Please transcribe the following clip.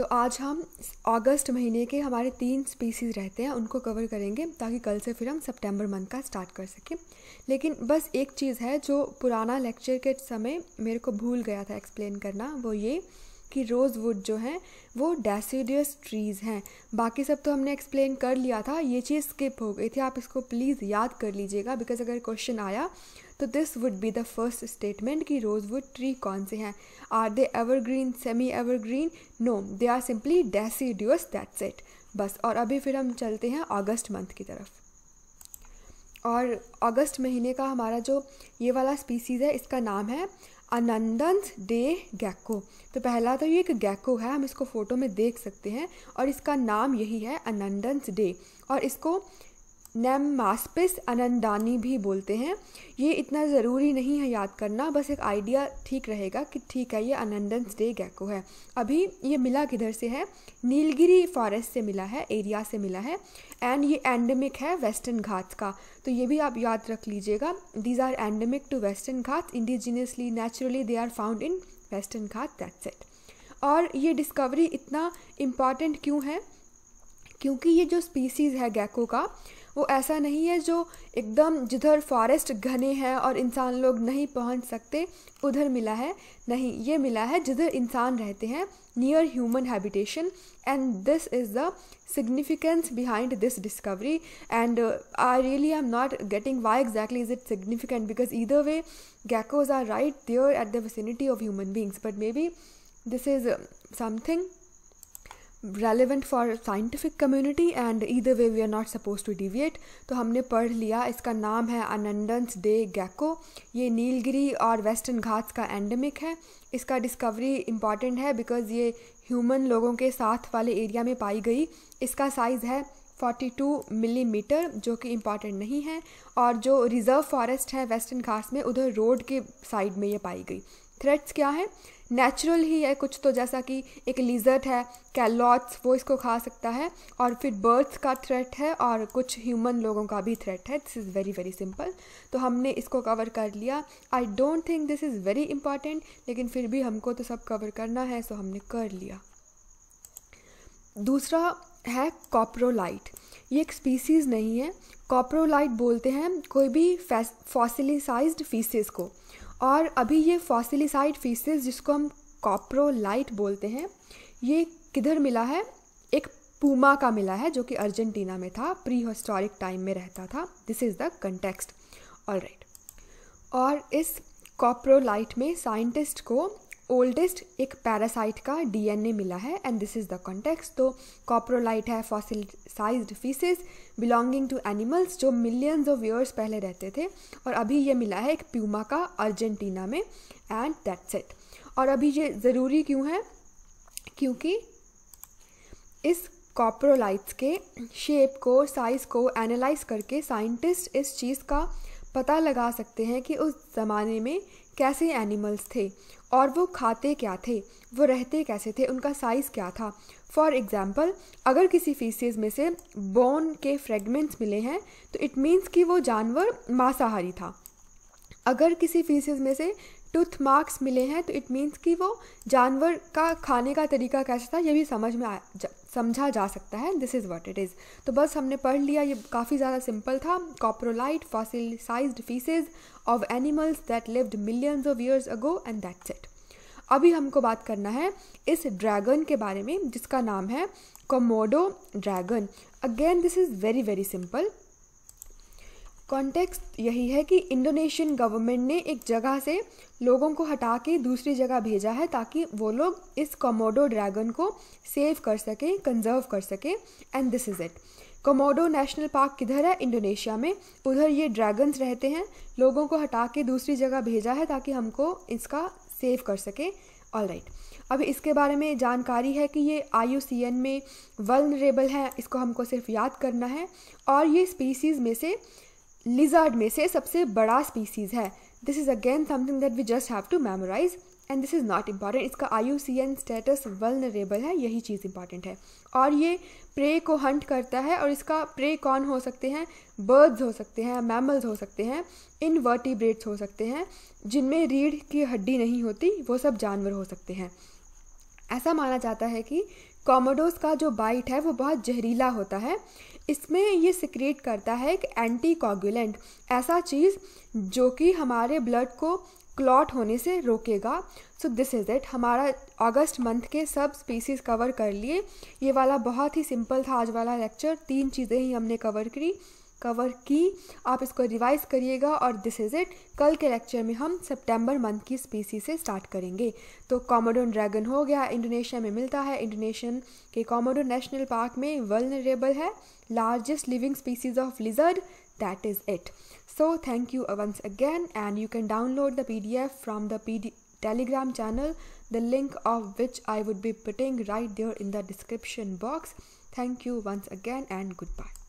तो आज हम अगस्त महीने के हमारे तीन स्पीसीज रहते हैं उनको कवर करेंगे ताकि कल से फिर हम सितंबर मंथ का स्टार्ट कर सकें लेकिन बस एक चीज़ है जो पुराना लेक्चर के समय मेरे को भूल गया था एक्सप्लेन करना वो ये कि रोज़वुड जो हैं वो डेसीडियस ट्रीज़ हैं बाकी सब तो हमने एक्सप्लेन कर लिया था ये चीज़ स्किप हो गई थी आप इसको प्लीज़ याद कर लीजिएगा बिकॉज अगर क्वेश्चन आया तो this would be the first statement कि रोज़वुड ट्री कौन से हैं are they evergreen semi evergreen no they are simply deciduous that's it बस और अभी फिर हम चलते हैं अगस्त मंथ की तरफ और अगस्त महीने का हमारा जो ये वाला स्पीसीज़ है इसका नाम है अनंदंस डे गैको तो पहला तो ये एक गैको है हम इसको फ़ोटो में देख सकते हैं और इसका नाम यही है अनंदंस डे और इसको मास्पिस अनंदानी भी बोलते हैं ये इतना ज़रूरी नहीं है याद करना बस एक आइडिया ठीक रहेगा कि ठीक है ये अनंदन स्टे गैको है अभी ये मिला किधर से है नीलगिरी फॉरेस्ट से मिला है एरिया से मिला है एंड ये एंडेमिक है वेस्टर्न घाट का तो ये भी आप याद रख लीजिएगा these are endemic to Western Ghat indigenously naturally they are found in Western Ghat that's it और ये डिस्कवरी इतना इम्पॉर्टेंट क्यों है क्योंकि ये जो स्पीसीज़ है गैको का वो ऐसा नहीं है जो एकदम जिधर फॉरेस्ट घने हैं और इंसान लोग नहीं पहुंच सकते उधर मिला है नहीं ये मिला है जिधर इंसान रहते हैं near human habitation and this is the significance behind this discovery and I really am not getting why exactly is it significant because either we are right right at the the of human beings but may be this is something relevant for scientific community and either way we are not suppose to deviate तो हमने पढ़ लिया इसका नाम है अनंडंस day गैको ये नीलगिरी और western Ghats का एंडेमिक है इसका डिस्कवरी इम्पॉर्टेंट है बिकॉज ये ह्यूमन लोगों के साथ वाले एरिया में पाई गई इसका साइज़ है 42 मिलीमीटर mm, जो कि इम्पॉर्टेंट नहीं है और जो रिज़र्व फॉरेस्ट है वेस्टर्न घास में उधर रोड के साइड में ये पाई गई थ्रेट्स क्या है नेचुरल ही है कुछ तो जैसा कि एक लिजर्ट है कैलॉट्स वो इसको खा सकता है और फिर बर्ड्स का थ्रेट है और कुछ ह्यूमन लोगों का भी थ्रेट है this is very very simple तो हमने इसको कवर कर लिया I don't think this is very important लेकिन फिर भी हमको तो सब कवर करना है सो हमने कर लिया दूसरा है कॉप्रोलाइट ये एक स्पीसीज़ नहीं है कॉप्रोलाइट बोलते हैं कोई भी फॉसिलिसाइज्ड फीसिस को और अभी ये फॉसिलिसाइड फीसिस जिसको हम कॉप्रोलाइट बोलते हैं ये किधर मिला है एक पूमा का मिला है जो कि अर्जेंटीना में था प्री हिस्टोरिक टाइम में रहता था this is the context all right और इस कॉप्रोलाइट में साइंटिस्ट को ओल्डेस्ट एक पैरासाइट का डीएनए मिला है and this is the context तो कॉप्रोलाइट है fossilised faeces belonging to animals जो मिलियंस ऑफ ईयर्स पहले रहते थे और अभी ये मिला है एक प्यूमा का अर्जेंटीना में एंड दैट्स इट और अभी ये ज़रूरी क्यों है क्योंकि इस कॉप्रोलाइट्स के शेप को साइज़ को एनालाइज करके साइंटिस्ट इस चीज़ का पता लगा सकते हैं कि उस ज़माने में कैसे एनिमल्स थे और वो खाते क्या थे वो रहते कैसे थे उनका साइज़ क्या था फॉर एग्ज़ाम्पल अगर किसी फीसीज में से बोन के फ्रेगमेंट्स मिले हैं तो इट मीन्स कि वो जानवर मांसाहारी था अगर किसी फीसेस में से टूथ मार्क्स मिले हैं तो इट मीन्स कि वो जानवर का खाने का तरीका कैसा था ये भी समझ में आ जा, समझा जा सकता है this is what it is तो बस हमने पढ़ लिया ये काफ़ी ज़्यादा सिंपल था coprolite fossilised faeces of animals that lived millions of years ago and that's it अभी हमको बात करना है इस ड्रैगन के बारे में जिसका नाम है Komodo dragon again this is very very simple context यही है कि इंडोनेशियन गवर्नमेंट ने एक जगह से लोगों को हटा के दूसरी जगह भेजा है ताकि वो लोग इस कमोडो ड्रैगन को सेव कर सकें कंजर्व कर सकें and this is it Komodo national park किधर है इंडोनेशिया में उधर ये ड्रैगन्स रहते हैं लोगों को हटा के दूसरी जगह भेजा है ताकि हमको इसका सेव कर सकें ऑल राइट right. अब इसके बारे में जानकारी है कि ये आयु में वर्नरेबल है इसको हमको सिर्फ याद करना है और ये स्पीसीज़ में से लिजर्ड में से सबसे बड़ा स्पीसीज़ है this is again something that we just have to memorise and this is not important इसका आयु सी एन स्टेटस वलनरेबल है यही चीज़ इंपॉर्टेंट है और ये प्रे को हंट करता है और इसका प्रे कौन हो सकते हैं बर्ड्स हो सकते हैं मैमल्स हो सकते हैं इनवर्टिब्रेट्स हो सकते हैं जिनमें रीढ़ की हड्डी नहीं होती वो सब जानवर हो सकते हैं ऐसा माना जाता है कि कॉमोडोस का जो बाइट है वो बहुत जहरीला होता है इसमें ये सिक्रिएट करता है एक एंटी कॉगुलेंट ऐसा चीज़ जो कि हमारे ब्लड को क्लॉट होने से रोकेगा सो दिस इज़ इट हमारा अगस्त मंथ के सब स्पीसीज़ कवर कर लिए ये वाला बहुत ही सिंपल था आज वाला लेक्चर तीन चीज़ें ही हमने कवर करी कवर की आप इसको रिवाइज करिएगा और दिस इज़ इट कल के लेक्चर में हम सितंबर मंथ की स्पीसी से स्टार्ट करेंगे तो कॉमोडोन ड्रैगन हो गया इंडोनेशिया में मिलता है इंडोनेशियन के कॉमोडोन नेशनल पार्क में वर्लरेबल है largest living species of lizard that is it so thank you once again and you can download the P D F from the P telegram channel the link of which I would be putting right there in the description box thank you once again and good bye